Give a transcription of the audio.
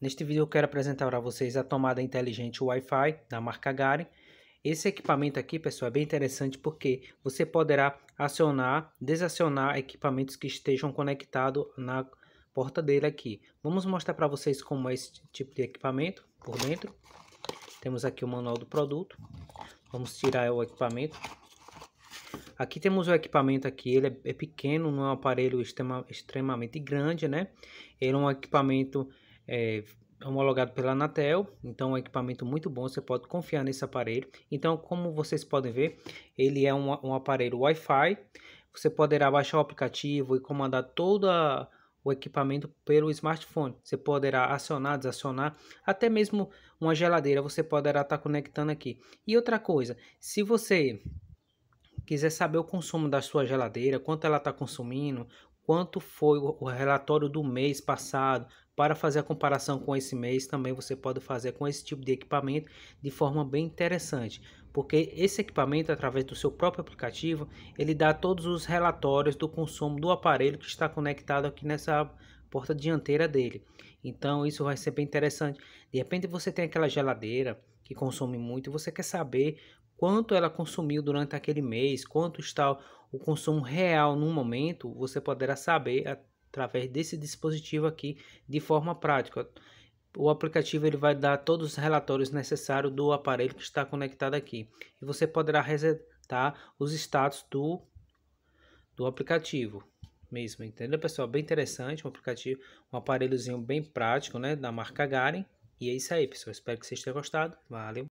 Neste vídeo eu quero apresentar para vocês a tomada inteligente Wi-Fi da marca Garen. Esse equipamento aqui, pessoal, é bem interessante porque você poderá acionar, desacionar equipamentos que estejam conectados na porta dele aqui. Vamos mostrar para vocês como é esse tipo de equipamento por dentro. Temos aqui o manual do produto. Vamos tirar o equipamento. Aqui temos o equipamento aqui, ele é pequeno, não é um aparelho extrema, extremamente grande, né? Ele é um equipamento é, homologado pela Anatel, então é um equipamento muito bom, você pode confiar nesse aparelho. Então, como vocês podem ver, ele é um, um aparelho Wi-Fi, você poderá baixar o aplicativo e comandar todo o equipamento pelo smartphone. Você poderá acionar, desacionar, até mesmo uma geladeira você poderá estar conectando aqui. E outra coisa, se você quiser saber o consumo da sua geladeira, quanto ela está consumindo, quanto foi o relatório do mês passado. Para fazer a comparação com esse mês, também você pode fazer com esse tipo de equipamento de forma bem interessante, porque esse equipamento, através do seu próprio aplicativo, ele dá todos os relatórios do consumo do aparelho que está conectado aqui nessa porta dianteira dele. Então, isso vai ser bem interessante. De repente, você tem aquela geladeira que consome muito e você quer saber quanto ela consumiu durante aquele mês, quanto está o consumo real no momento, você poderá saber através desse dispositivo aqui de forma prática. O aplicativo ele vai dar todos os relatórios necessários do aparelho que está conectado aqui. E você poderá resetar os status do, do aplicativo mesmo, entendeu pessoal? Bem interessante, um aplicativo, um aparelhozinho bem prático, né, da marca Garen. E é isso aí pessoal, espero que vocês tenham gostado, valeu!